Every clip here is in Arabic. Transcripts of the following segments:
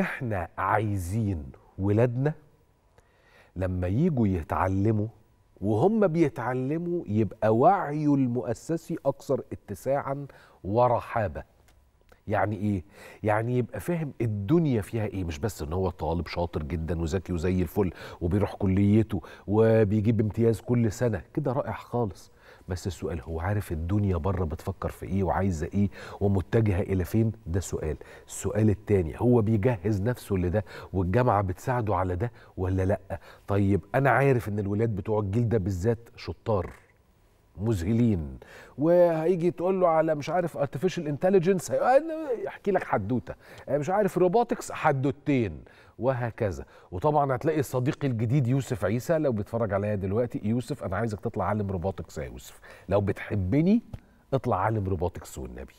احنا عايزين ولادنا لما يجوا يتعلموا وهم بيتعلموا يبقى وعيه المؤسسي اكثر اتساعا ورحابه يعني ايه يعني يبقى فاهم الدنيا فيها ايه مش بس ان هو طالب شاطر جدا وذكي وزي الفل وبيروح كليته وبيجيب امتياز كل سنه كده رائع خالص بس السؤال هو عارف الدنيا بره بتفكر في ايه وعايزه ايه ومتجهه الى فين ده سؤال السؤال الثاني هو بيجهز نفسه لده والجامعه بتساعده على ده ولا لا طيب انا عارف ان الولاد بتوع الجيل ده بالذات شطار مذهلين وهيجي تقول له على مش عارف ارتفيشال آه، انتليجنس يحكي لك حدوته آه، مش عارف روبوتكس حدوتين وهكذا وطبعا هتلاقي صديقي الجديد يوسف عيسى لو بيتفرج عليا دلوقتي يوسف انا عايزك تطلع عالم روبوتكس يا يوسف لو بتحبني اطلع عالم روبوتكس والنبي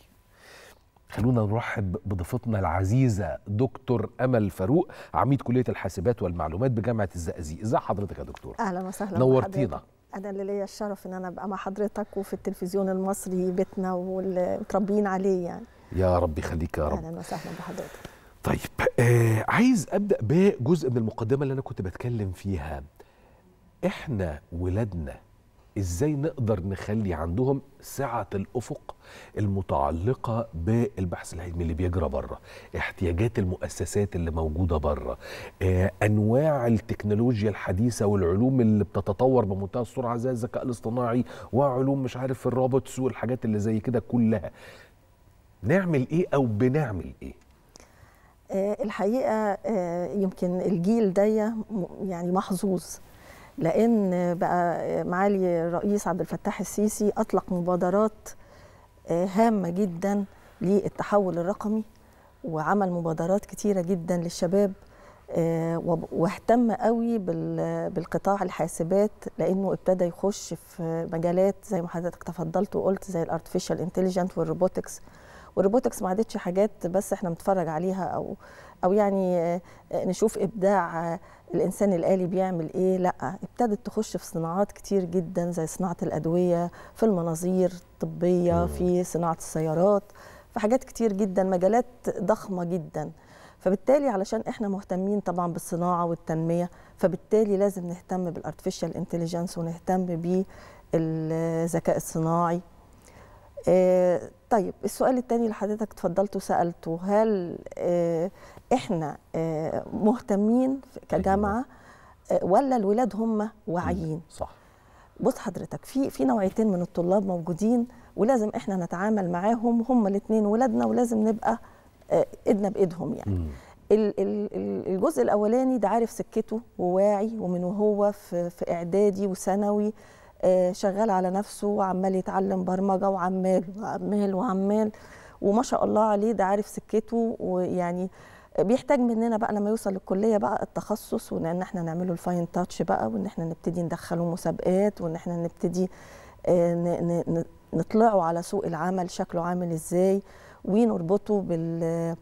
خلونا نرحب بضيفتنا العزيزه دكتور امل فاروق عميد كليه الحاسبات والمعلومات بجامعه الزقازيق إزاي حضرتك يا دكتور اهلا وسهلا نورتينا انا اللي ليا الشرف ان انا ابقى مع حضرتك وفي التلفزيون المصري بيتنا ومتربيين عليه يعني يا رب يخليك يا رب اهلا وسهلا بحضرتك طيب آه عايز ابدا بجزء من المقدمه اللي انا كنت بتكلم فيها احنا ولادنا ازاي نقدر نخلي عندهم سعه الافق المتعلقه بالبحث العلمي اللي بيجرى بره احتياجات المؤسسات اللي موجوده بره آه، انواع التكنولوجيا الحديثه والعلوم اللي بتتطور بمنتهى السرعه زي الذكاء الاصطناعي وعلوم مش عارف الروبوتس والحاجات اللي زي كده كلها نعمل ايه او بنعمل ايه آه، الحقيقه آه، يمكن الجيل ده يعني محظوظ لان بقى معالي الرئيس عبد الفتاح السيسي اطلق مبادرات آه، هامه جدا للتحول الرقمي وعمل مبادرات كتيره جدا للشباب آه، واهتم قوي بالقطاع الحاسبات لانه ابتدى يخش في مجالات زي ما حضرتك تفضلت وقلت زي الارتفيشال انتليجنت والروبوتكس والروبوتكس ما عادتش حاجات بس احنا بنتفرج عليها او او يعني آه، نشوف ابداع آه، الانسان الالي بيعمل ايه لا ابتدت تخش في صناعات كتير جدا زي صناعه الادويه في المناظير الطبيه في صناعه السيارات في حاجات كتير جدا مجالات ضخمه جدا فبالتالي علشان احنا مهتمين طبعا بالصناعه والتنميه فبالتالي لازم نهتم بالارتفيشال انتليجنس ونهتم بالذكاء آه، الصناعي آه، طيب السؤال الثاني اللي حضرتك اتفضلت وسالته هل آه، احنا آه، مهتمين كجامعه ولا الولاد هم واعيين صح بص حضرتك في في نوعيتين من الطلاب موجودين ولازم احنا نتعامل معاهم هم الاثنين ولادنا ولازم نبقى ايدنا بايدهم يعني الجزء الاولاني ده عارف سكته وواعي ومن وهو في اعدادي وثانوي آه، شغال على نفسه وعمال يتعلم برمجه وعمال وعمال وعمال وما شاء الله عليه ده عارف سكته ويعني بيحتاج مننا بقى لما يوصل للكليه بقى التخصص وان احنا نعمله الفاين تاتش بقى وان احنا نبتدي ندخله مسابقات وان احنا نبتدي آه، نطلعه على سوق العمل شكله عامل ازاي ونربطه بال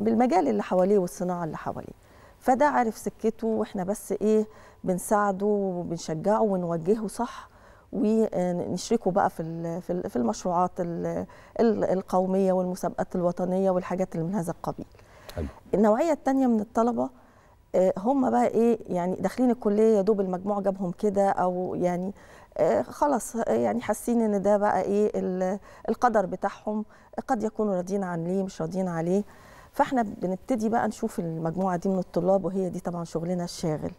بالمجال اللي حواليه والصناعه اللي حواليه فده عارف سكته واحنا بس ايه بنساعده وبنشجعه ونوجهه صح ونشركه بقى في في المشروعات القوميه والمسابقات الوطنيه والحاجات اللي من هذا القبيل. حلو. النوعيه الثانيه من الطلبه آه، هم بقى ايه يعني داخلين الكليه يا دوب المجموع جابهم كده او يعني آه، خلاص آه، يعني حاسين ان ده بقى ايه القدر بتاعهم قد يكونوا راضيين عن ليه مش راضيين عليه فاحنا بنبتدي بقى نشوف المجموعه دي من الطلاب وهي دي طبعا شغلنا الشاغل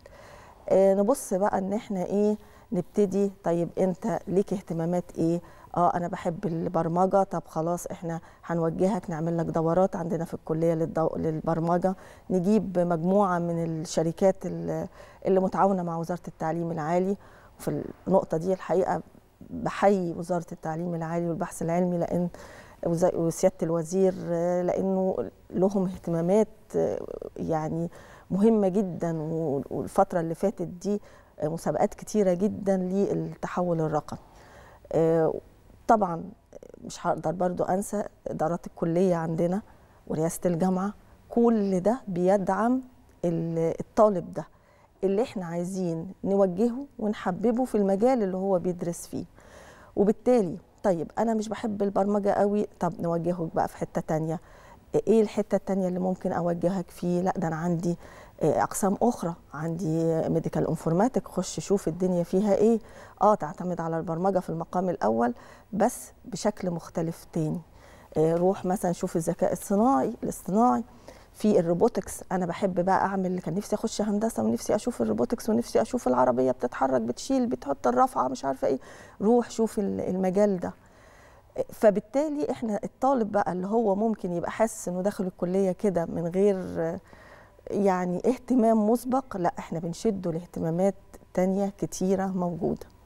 آه نبص بقى ان احنا ايه نبتدي طيب انت ليك اهتمامات ايه اه انا بحب البرمجه طب خلاص احنا هنوجهك نعمل لك دورات عندنا في الكليه للدو... للبرمجه نجيب مجموعه من الشركات اللي متعاونه مع وزاره التعليم العالي في النقطه دي الحقيقه بحيي وزاره التعليم العالي والبحث العلمي لان وسياده الوزير لانه لهم اهتمامات يعني مهمه جدا والفتره اللي فاتت دي مسابقات كتيره جدا للتحول الرقمي آه، طبعا مش هقدر برضو انسى ادارات الكليه عندنا ورئاسه الجامعه كل ده بيدعم الطالب ده اللي احنا عايزين نوجهه ونحببه في المجال اللي هو بيدرس فيه وبالتالي طيب انا مش بحب البرمجه قوي طب نوجهك بقى في حته تانية ايه, إيه الحته التانية اللي ممكن اوجهك فيه لا ده انا عندي آه، اقسام اخرى عندي ميديكال انفورماتيك خش شوف الدنيا فيها ايه اه تعتمد على البرمجه في المقام الاول بس بشكل مختلف تاني آه، روح مثلا شوف الذكاء الصناعي الاصطناعي في الروبوتكس انا بحب بقى اعمل كان نفسي اخش هندسه ونفسي اشوف الروبوتكس ونفسي اشوف العربيه بتتحرك بتشيل بتحط الرفعه مش عارفه ايه روح شوف المجال ده فبالتالي احنا الطالب بقى اللي هو ممكن يبقى حاسس انه داخل الكليه كده من غير يعني اهتمام مسبق لا احنا بنشده لاهتمامات تانية كتيره موجوده